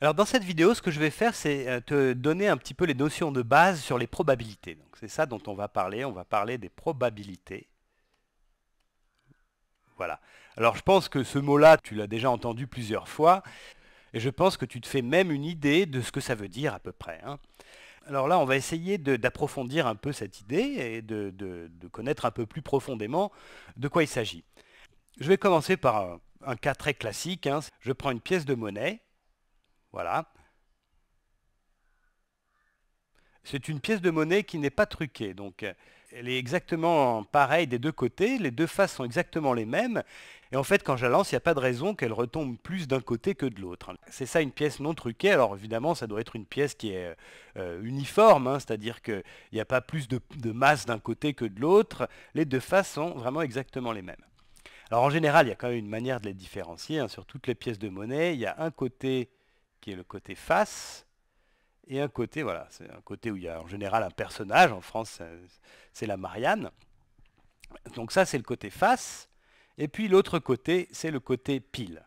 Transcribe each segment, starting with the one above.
Alors dans cette vidéo, ce que je vais faire, c'est euh, te donner un petit peu les notions de base sur les probabilités. c'est ça dont on va parler, on va parler des probabilités. Voilà. Alors je pense que ce mot-là, tu l'as déjà entendu plusieurs fois, et je pense que tu te fais même une idée de ce que ça veut dire à peu près. Hein. Alors là, on va essayer d'approfondir un peu cette idée et de, connaître un peu plus profondément de quoi il s'agit. Je vais commencer par un, cas très classique. Hein. Je prends une pièce de monnaie voilà. C'est une pièce de monnaie qui n'est pas truquée. Donc, elle est exactement pareille des deux côtés. Les deux faces sont exactement les mêmes. Et en fait, quand je la lance, il n'y a pas de raison qu'elle retombe plus d'un côté que de l'autre. C'est ça une pièce non truquée. Alors, évidemment, ça doit être une pièce qui est euh, uniforme, hein. c'est-à-dire qu'il n'y a pas plus de, masse d'un côté que de l'autre. Les deux faces sont vraiment exactement les mêmes. Alors, en général, il y a quand même une manière de les différencier. Hein. Sur toutes les pièces de monnaie, il y a un côté qui est le côté face, et un côté, voilà, c'est un côté où il y a en général un personnage, en France c'est la Marianne. Donc ça c'est le côté face, et puis l'autre côté c'est le côté pile.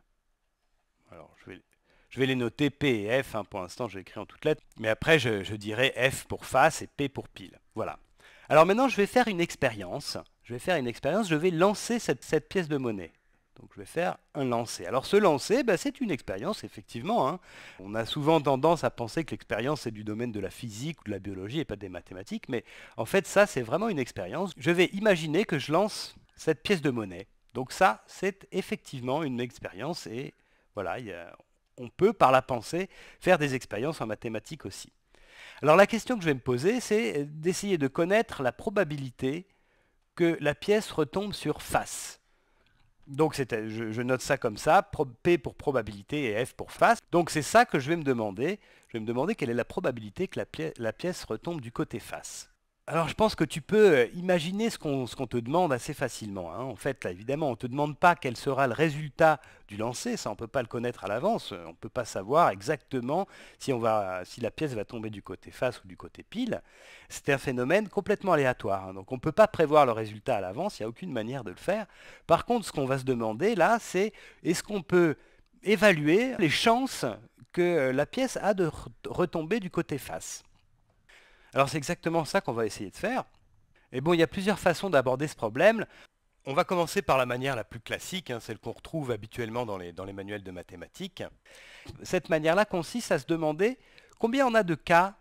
Alors je vais, les noter P et F, hein, pour l'instant j'ai écrit en toutes lettres, mais après je, dirai F pour face et P pour pile. Voilà. Alors maintenant je vais faire une expérience, je vais faire une expérience, je vais lancer cette pièce de monnaie. Donc je vais faire un lancer. Alors ce lancer, bah, c'est une expérience, effectivement. Hein. On a souvent tendance à penser que l'expérience est du domaine de la physique ou de la biologie et pas des mathématiques, mais en fait ça c'est vraiment une expérience. Je vais imaginer que je lance cette pièce de monnaie. Donc ça, c'est effectivement une expérience et voilà, on peut par la pensée faire des expériences en mathématiques aussi. Alors la question que je vais me poser, c'est d'essayer de connaître la probabilité que la pièce retombe sur face. Donc euh, je, note ça comme ça, P pour probabilité et F pour face. Donc c'est ça que je vais me demander. Je vais me demander quelle est la probabilité que la pièce retombe du côté face alors je pense que tu peux euh, imaginer ce qu'on te demande assez facilement. Hein. En fait, là, évidemment, on ne te demande pas quel sera le résultat du lancer, ça on ne peut pas le connaître à l'avance, euh, on ne peut pas savoir exactement si, la pièce va tomber du côté face ou du côté pile. C'est un phénomène complètement aléatoire, hein, donc on ne peut pas prévoir le résultat à l'avance, il n'y a aucune manière de le faire. Par contre, ce qu'on va se demander là, c'est est-ce qu'on peut évaluer les chances que euh, la pièce a de retomber du côté face alors c'est exactement ça qu'on va essayer de faire. Et bon, il y a plusieurs façons d'aborder ce problème. On va commencer par la manière la plus classique, hein, celle qu'on retrouve habituellement dans les, dans les manuels de mathématiques. Cette manière-là consiste à se demander combien on a de cas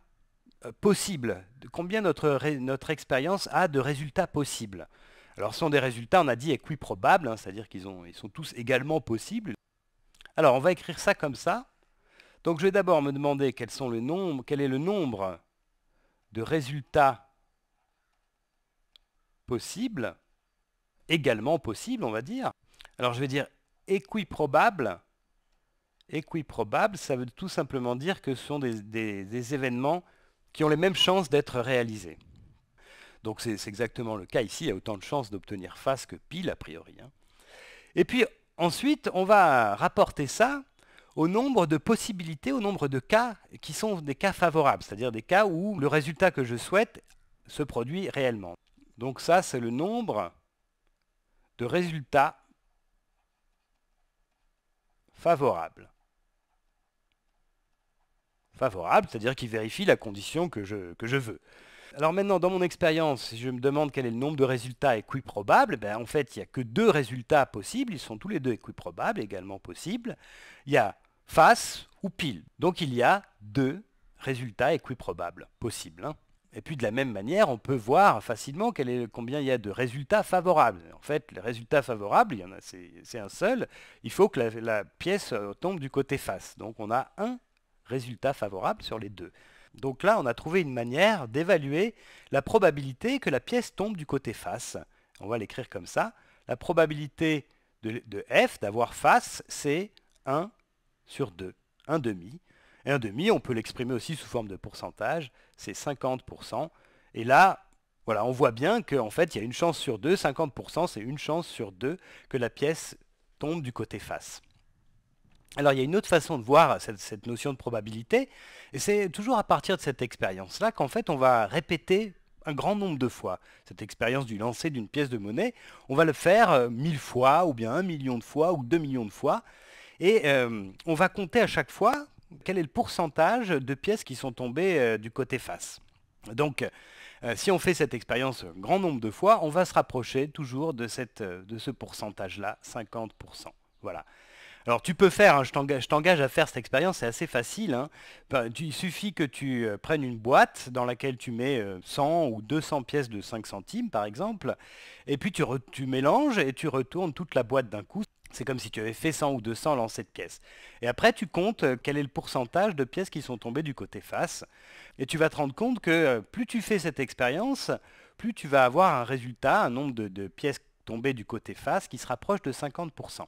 euh, possibles, combien notre, notre expérience a de résultats possibles. Alors ce sont des résultats, on a dit équiprobables, hein, c'est-à-dire qu'ils ils sont tous également possibles. Alors on va écrire ça comme ça. Donc je vais d'abord me demander quel est le nombre de résultats possibles, également possibles, on va dire. Alors je vais dire équiprobable. Équiprobable, ça veut tout simplement dire que ce sont des, événements qui ont les mêmes chances d'être réalisés. Donc c'est exactement le cas ici, il y a autant de chances d'obtenir face que pile a priori. Hein. Et puis ensuite, on va rapporter ça au nombre de possibilités, au nombre de cas qui sont des cas favorables, c'est-à-dire des cas où le résultat que je souhaite se produit réellement. Donc ça, c'est le nombre de résultats favorables. Favorables, c'est-à-dire qui vérifie la condition que je, veux. Alors maintenant, dans mon expérience, si je me demande quel est le nombre de résultats équiprobables, ben en fait, il n'y a que deux résultats possibles, ils sont tous les deux équiprobables, également possibles. Il y a face ou pile. Donc il y a deux résultats équiprobables possibles. Hein. Et puis de la même manière, on peut voir facilement combien il y a de résultats favorables. En fait, les résultats favorables, il y en a, c'est un seul. Il faut que la, pièce euh, tombe du côté face. Donc on a un résultat favorable sur les deux. Donc là, on a trouvé une manière d'évaluer la probabilité que la pièce tombe du côté face. On va l'écrire comme ça. La probabilité de, de f d'avoir face, c'est 1 sur 2, un demi. Et un demi, on peut l'exprimer aussi sous forme de pourcentage, c'est 50%. Et là, voilà, on voit bien qu'en fait, il y a une chance sur deux, 50%, c'est une chance sur deux que la pièce tombe du côté face. Alors il y a une autre façon de voir cette, cette notion de probabilité, et c'est toujours à partir de cette expérience-là qu'en fait on va répéter un grand nombre de fois cette expérience du lancer d'une pièce de monnaie. On va le faire euh, mille fois, ou bien un million de fois, ou deux millions de fois, et euh, on va compter à chaque fois quel est le pourcentage de pièces qui sont tombées euh, du côté face. Donc, euh, si on fait cette expérience un grand nombre de fois, on va se rapprocher toujours de, cette, de ce pourcentage-là, 50%. Voilà. Alors tu peux faire, hein, je t'engage à faire cette expérience, c'est assez facile. Hein. Bah, il suffit que tu prennes une boîte dans laquelle tu mets 100 ou 200 pièces de 5 centimes par exemple, et puis tu mélanges et tu retournes toute la boîte d'un coup. C'est comme si tu avais fait 100 ou 200 lancers de pièces. Et après, tu comptes euh, quel est le pourcentage de pièces qui sont tombées du côté face. Et tu vas te rendre compte que euh, plus tu fais cette expérience, plus tu vas avoir un résultat, un nombre de, de pièces tombées du côté face qui se rapproche de 50%.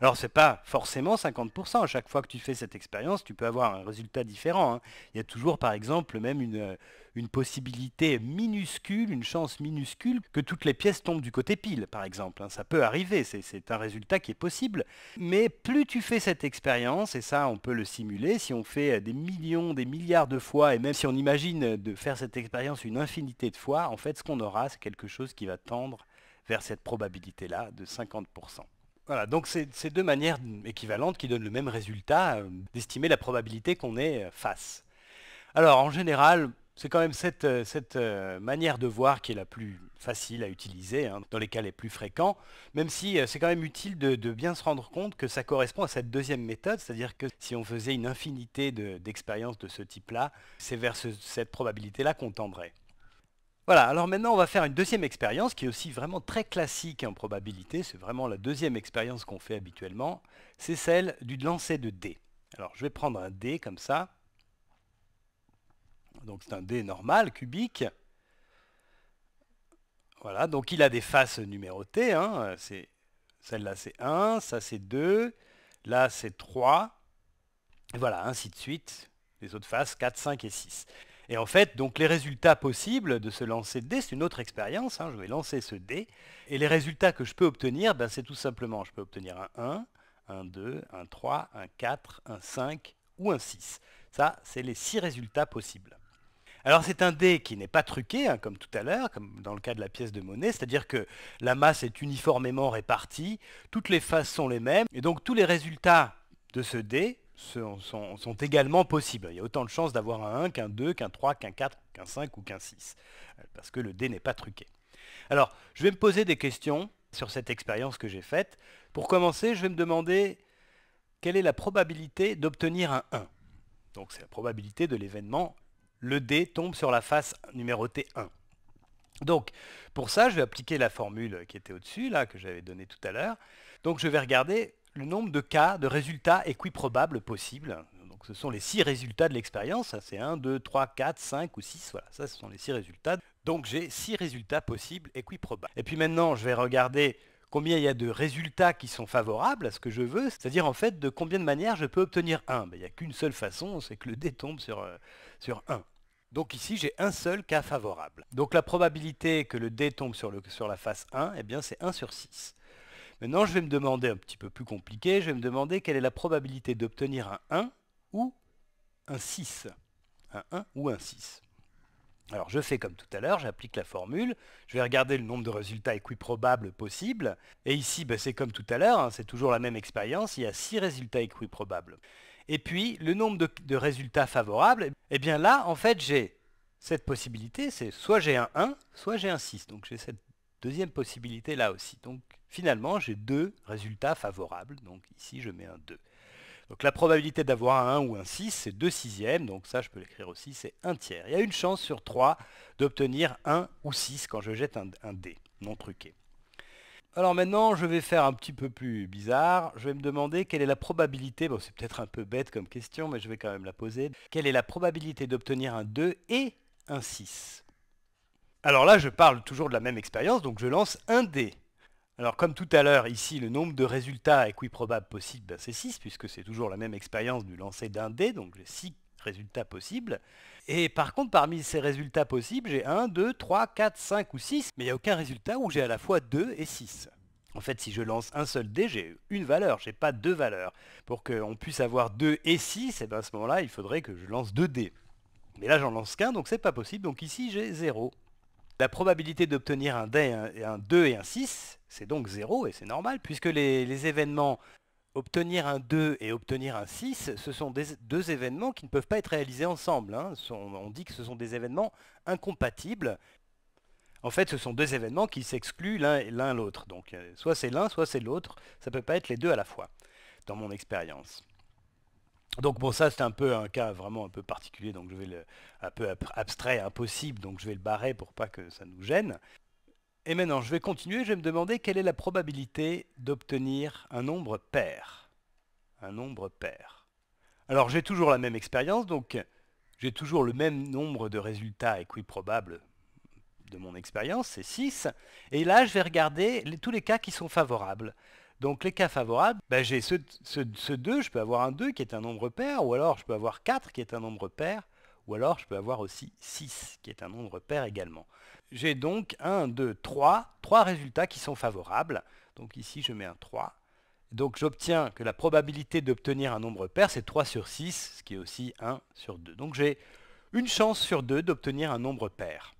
Alors ce n'est pas forcément 50%. À Chaque fois que tu fais cette expérience, tu peux avoir un résultat différent. Hein. Il y a toujours par exemple même euh, une, possibilité minuscule, une chance minuscule que toutes les pièces tombent du côté pile par exemple. Hein. Ça peut arriver, c'est un résultat qui est possible. Mais plus tu fais cette expérience, et ça on peut le simuler, si on fait euh, des millions, des milliards de fois, et même si on imagine euh, de faire cette expérience une infinité de fois, en fait ce qu'on aura c'est quelque chose qui va tendre vers cette probabilité-là de 50%. Voilà, donc c'est deux manières équivalentes qui donnent le même résultat euh, d'estimer la probabilité qu'on est euh, face. Alors en général, c'est quand même cette, euh, manière de voir qui est la plus facile à utiliser, hein, dans les cas les plus fréquents, même si c'est quand même utile de, bien se rendre compte que ça correspond à cette deuxième méthode, c'est-à-dire que si on faisait une infinité d'expériences de, ce type-là, c'est vers cette probabilité-là qu'on tendrait. Voilà, alors maintenant on va faire une deuxième expérience qui est aussi vraiment très classique en probabilité, c'est vraiment la deuxième expérience qu'on fait habituellement, c'est celle du lancer de dés. Alors je vais prendre un dé comme ça, donc c'est un dé normal, cubique, voilà, donc il a des faces numérotées, hein. celle-là c'est 1, ça c'est 2, là c'est 3, voilà, ainsi de suite, les autres faces 4, 5 et 6. Et en fait, donc les résultats possibles de ce lancer de dé, c'est une autre expérience. Hein, je vais lancer ce dé. Et les résultats que je peux obtenir, ben, c'est tout simplement, je peux obtenir un 1, un 2, un 3, un 4, un 5 ou un 6. Ça, c'est les 6 résultats possibles. Alors c'est un dé qui n'est pas truqué, hein, comme tout à l'heure, comme dans le cas de la pièce de monnaie, c'est-à-dire que la masse est uniformément répartie, toutes les faces sont les mêmes, et donc tous les résultats de ce dé sont, également possibles. Il y a autant de chances d'avoir un 1 qu'un 2, qu'un 3, qu'un 4, qu'un 5 ou qu'un 6, euh, parce que le dé n'est pas truqué. Alors, je vais me poser des questions sur cette expérience que j'ai faite. Pour commencer, je vais me demander quelle est la probabilité d'obtenir un 1. Donc c'est la probabilité de l'événement, le dé tombe sur la face numérotée 1. Donc, pour ça, je vais appliquer la formule qui était au-dessus, là, que j'avais donnée tout à l'heure. Donc, je vais regarder le nombre de cas de résultats équiprobables possibles. Donc ce sont les six résultats de l'expérience. C'est 1, 2, 3, 4, 5 ou 6. Voilà, ça ce sont les six résultats. Donc j'ai 6 résultats possibles équiprobables. Et puis maintenant, je vais regarder combien il y a de résultats qui sont favorables à ce que je veux, c'est-à-dire en fait de combien de manières je peux obtenir 1. il n'y a qu'une seule façon, c'est que le dé tombe sur, 1. Euh, Donc ici, j'ai un seul cas favorable. Donc la probabilité que le dé tombe sur, la face 1, eh bien c'est 1 sur 6. Maintenant, je vais me demander, un petit peu plus compliqué, je vais me demander quelle est la probabilité d'obtenir un 1 ou un 6. Un 1 ou un 6. Alors je fais comme tout à l'heure, j'applique la formule, je vais regarder le nombre de résultats équiprobables possibles, et ici ben, c'est comme tout à l'heure, hein, c'est toujours la même expérience, il y a 6 résultats équiprobables. Et puis le nombre de, résultats favorables, et eh bien là en fait j'ai cette possibilité, c'est soit j'ai un 1, soit j'ai un 6, donc j'ai cette Deuxième possibilité là aussi. Donc finalement, j'ai deux résultats favorables. Donc ici, je mets un 2. Donc la probabilité d'avoir un 1 ou un 6, c'est 2 sixièmes. Donc ça, je peux l'écrire aussi, c'est 1 tiers. Il y a une chance sur 3 d'obtenir 1 ou 6 quand je jette un, un dé non truqué. Alors maintenant, je vais faire un petit peu plus bizarre. Je vais me demander quelle est la probabilité, bon c'est peut-être un peu bête comme question, mais je vais quand même la poser. Quelle est la probabilité d'obtenir un 2 et un 6 alors là, je parle toujours de la même expérience, donc je lance un dé. Alors comme tout à l'heure, ici, le nombre de résultats équiprobables possibles, ben, c'est 6, puisque c'est toujours la même expérience du lancer d'un dé, donc j'ai 6 résultats possibles. Et par contre, parmi ces résultats possibles, j'ai 1, 2, 3, 4, 5 ou 6, mais il n'y a aucun résultat où j'ai à la fois 2 et 6. En fait, si je lance un seul dé, j'ai une valeur, j'ai pas deux valeurs. Pour qu'on puisse avoir 2 et 6, et eh ben à ce moment-là, il faudrait que je lance deux dés. Mais là, j'en lance qu'un, donc c'est pas possible, donc ici, j'ai 0. La probabilité d'obtenir un, un, 2 et un 6, c'est donc 0 et c'est normal, puisque les, événements obtenir un 2 et obtenir un 6, ce sont deux événements qui ne peuvent pas être réalisés ensemble. Hein. on dit que ce sont des événements incompatibles. En fait, ce sont deux événements qui s'excluent l'un l'autre. Donc, euh, soit c'est l'un, soit c'est l'autre. Ça ne peut pas être les deux à la fois, dans mon expérience. Donc bon, ça c'est un peu un cas vraiment un peu particulier, donc je vais le un peu abstrait, impossible, donc je vais le barrer pour pas que ça nous gêne. Et maintenant, je vais continuer, je vais me demander quelle est la probabilité d'obtenir un nombre pair. Un nombre pair. Alors j'ai toujours la même expérience, donc j'ai toujours le même nombre de résultats équiprobables de mon expérience, c'est 6. Et là, je vais regarder tous les cas qui sont favorables. Donc les cas favorables, ben, j'ai ce, ce, 2, je peux avoir un 2 qui est un nombre pair, ou alors je peux avoir 4 qui est un nombre pair, ou alors je peux avoir aussi 6 qui est un nombre pair également. J'ai donc 1, 2, 3, 3 résultats qui sont favorables. Donc ici je mets un 3. Donc j'obtiens que la probabilité d'obtenir un nombre pair, c'est 3 sur 6, ce qui est aussi 1 sur 2. Donc j'ai une chance sur 2 d'obtenir un nombre pair.